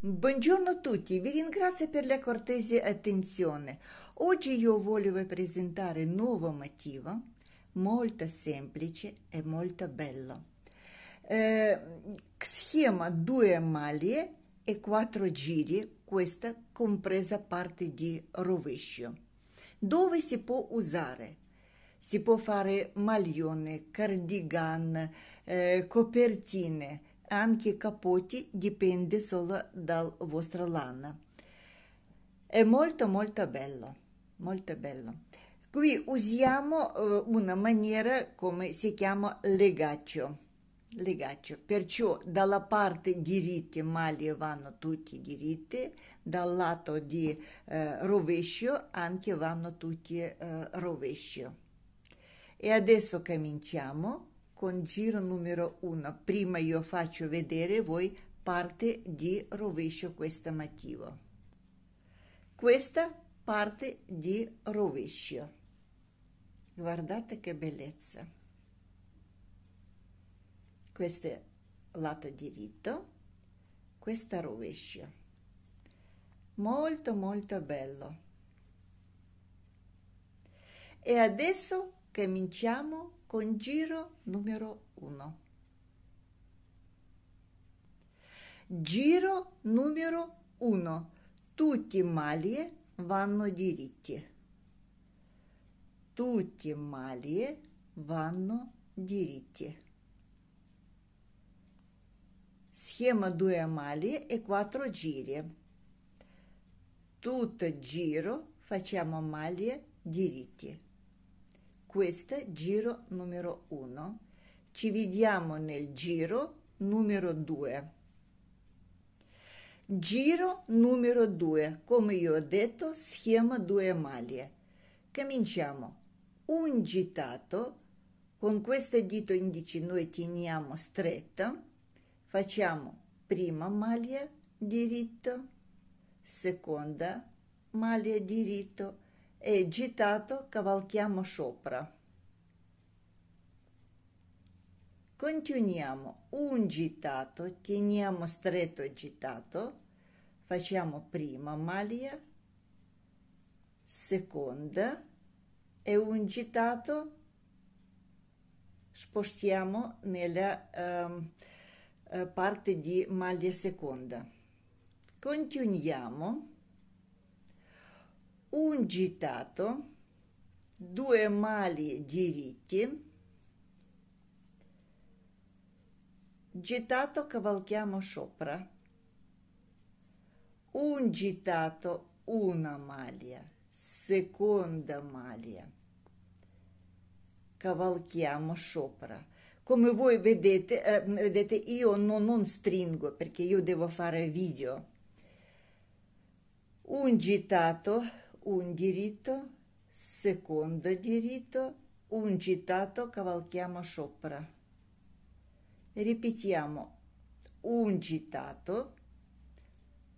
Buongiorno a tutti, vi ringrazio per la cortese attenzione. Oggi io volevo presentare un nuovo motivo, molto semplice e molto bello. Eh, schema 2 maglie e 4 giri, questa compresa parte di rovescio. Dove si può usare? Si può fare maglione, cardigan, eh, copertine, anche capoti dipende solo dal vostro lana è molto molto bello molto bello qui usiamo eh, una maniera come si chiama legaccio legaccio perciò dalla parte diritta male vanno tutti diritti dal lato di eh, rovescio anche vanno tutti eh, rovescio e adesso cominciamo con giro numero 1. Prima io faccio vedere voi parte di rovescio questo motivo. Questa parte di rovescio. Guardate che bellezza. Questo è lato diritto, questa rovescio. Molto molto bello. E adesso cominciamo con giro numero 1. Giro numero 1. Tutti maglie vanno diritti. Tutti maglie vanno diritti. Schema 2 maglie e 4 giri. Tutto giro facciamo maglie diritti questo questa giro numero 1. Ci vediamo nel giro numero 2. Giro numero 2, come io ho detto, schema due maglie. Cominciamo. Un gitato, con questo dito indice noi teniamo stretta, facciamo prima maglia diritto, seconda maglia diritto, e gittato cavalchiamo sopra. Continuiamo un gittato, teniamo stretto e gittato, facciamo prima maglia, seconda e un gittato spostiamo nella ehm, eh, parte di maglia seconda. Continuiamo un gitato, due mali diritti, gitato cavalchiamo sopra, un gitato, una maglia, seconda maglia, cavalchiamo sopra. Come voi vedete, eh, vedete io non, non stringo perché io devo fare video. Un gitato, un diritto, secondo diritto, un gitato cavalchiamo sopra. Ripetiamo un gitato,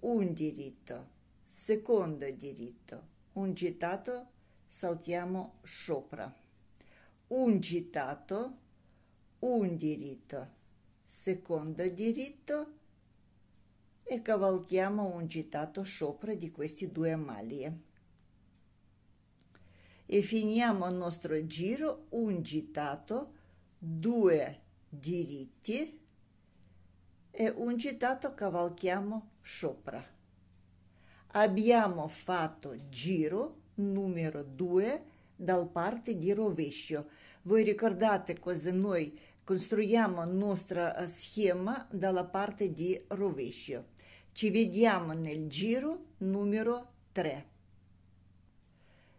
un diritto, secondo diritto, un gitato, saltiamo sopra. Un gitato, un diritto, secondo diritto e cavalchiamo un gitato sopra di questi due amalie e finiamo il nostro giro un gitato, due diritti e un gitato cavalchiamo sopra. Abbiamo fatto giro numero due dal parte di rovescio. Voi ricordate cosa noi costruiamo nostra eh, schema dalla parte di rovescio. Ci vediamo nel giro numero 3.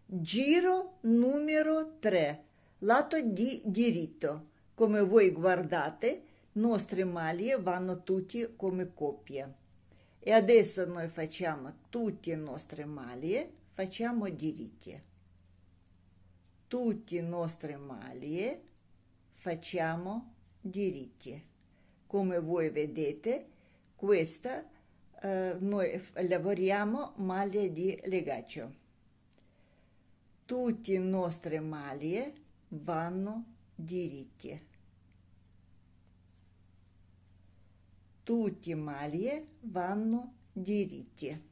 Giro numero 3, lato di diritto. Come voi guardate, nostre maglie vanno tutte come coppie. E adesso noi facciamo tutte le nostre maglie, facciamo diritti. Tutte le nostre maglie facciamo diritti. Come voi vedete, questa eh, noi lavoriamo maglie di legaccio tutti i nostri mali vanno diritti. Tutti i mali vanno diritti.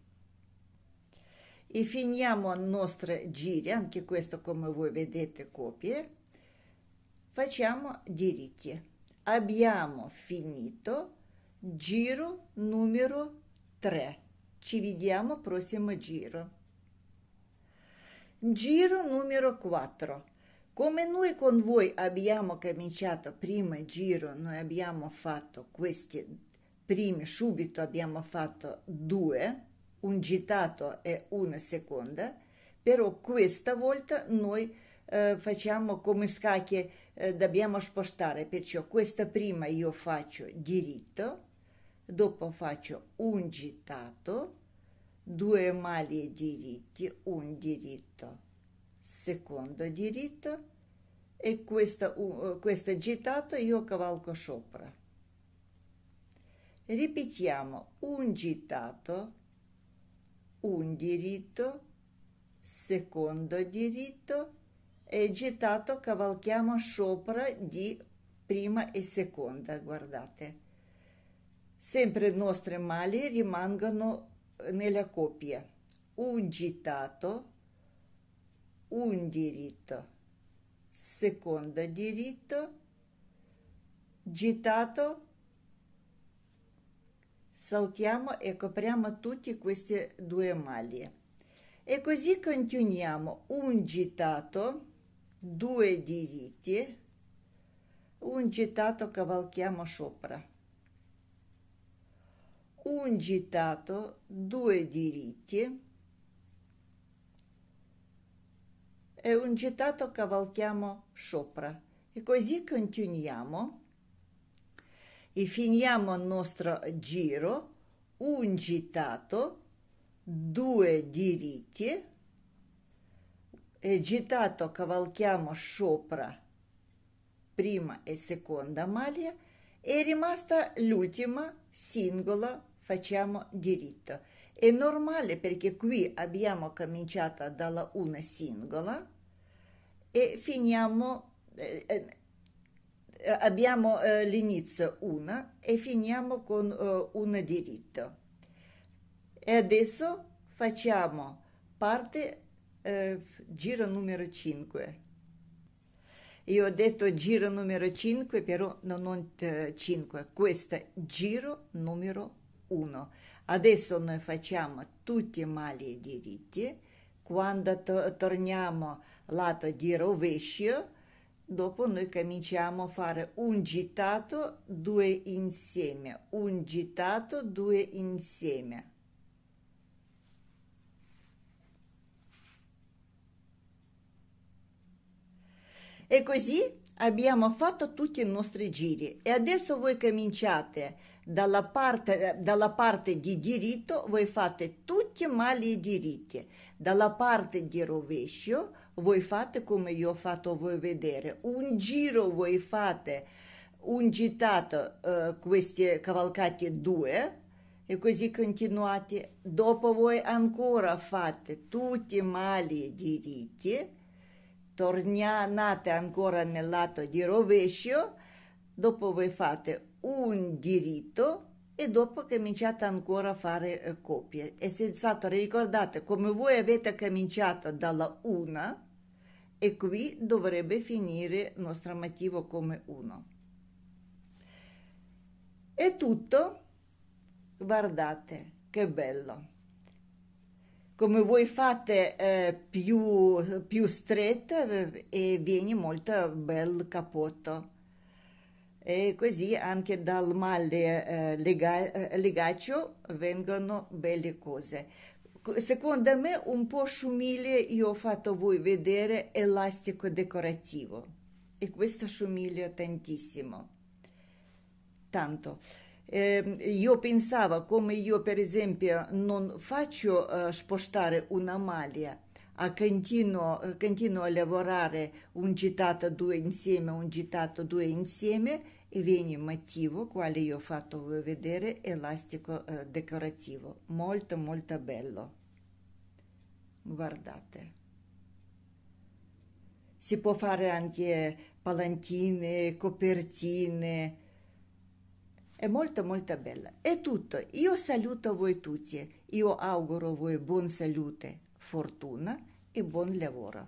E finiamo il nostro giro, anche questo come voi vedete copie, facciamo diritti. Abbiamo finito giro numero 3. Ci vediamo al prossimo giro. Giro numero 4. Come noi con voi abbiamo cominciato prima giro, noi abbiamo fatto questi primi, subito abbiamo fatto due, un gitato e una seconda, però questa volta noi eh, facciamo come scacchi, eh, dobbiamo spostare, perciò questa prima io faccio diritto, dopo faccio un gitato, due mali diritti, un diritto, secondo diritto e questo, questo gettato io cavalco sopra. Ripetiamo un gettato, un diritto, secondo diritto e gettato cavalchiamo sopra di prima e seconda, guardate. Sempre i nostri mali rimangono nella coppia un gittato, un diritto, secondo diritto, gittato, saltiamo e copriamo tutti queste due maglie. E così continuiamo un gittato, due diritti, un gittato cavalchiamo sopra un gitato, due diritti e un gitato cavalchiamo sopra e così continuiamo e finiamo il nostro giro un gitato, due diritti e gitato cavalchiamo sopra prima e seconda maglia e rimasta l'ultima singola facciamo diritto. È normale perché qui abbiamo cominciato dalla una singola e finiamo, eh, eh, abbiamo eh, l'inizio una e finiamo con eh, un diritto. E adesso facciamo parte eh, giro numero 5. Io ho detto giro numero 5, però non 5, eh, questo è giro numero 5. 1. Adesso noi facciamo tutti i mali diritti, quando to- torniamo lato di rovescio, dopo noi cominciamo a fare un gittato, due insieme, un gittato, due insieme. E così abbiamo fatto tutti i nostri giri e adesso voi cominciate dalla parte, eh, dalla parte di diritto voi fate tutti male i diritti, dalla parte di rovescio voi fate come io ho fatto voi vedere, un giro voi fate un gitato eh, queste cavalcate due e così continuate, dopo voi ancora fate tutti male i diritti, tornate ancora nel lato di rovescio, dopo voi fate un diritto e dopo cominciate ancora a fare eh, copie. E senz'altro ricordate come voi avete cominciato dalla 1 e qui dovrebbe finire il nostro motivo come 1. È tutto. Guardate che bello. Come voi fate eh, più, più stretta eh, e viene molto bel capotto e così anche dal male eh, eh legaccio vengono belle cose. Secondo me un po' somiglia, io ho fatto voi vedere, elastico decorativo e questo somiglia tantissimo, tanto. Eh, io pensavo come io per esempio non faccio eh, spostare una maglia continuo, eh, continuo a lavorare un gitato due insieme, un gitato due insieme e viene motivo, quale io ho fatto vedere, elastico eh, decorativo. Molto molto bello. Guardate. Si può fare anche palantine, copertine, è molto molto bella. È tutto. Io saluto voi tutti. Io auguro voi buon salute. Фортуна і Бон для вора.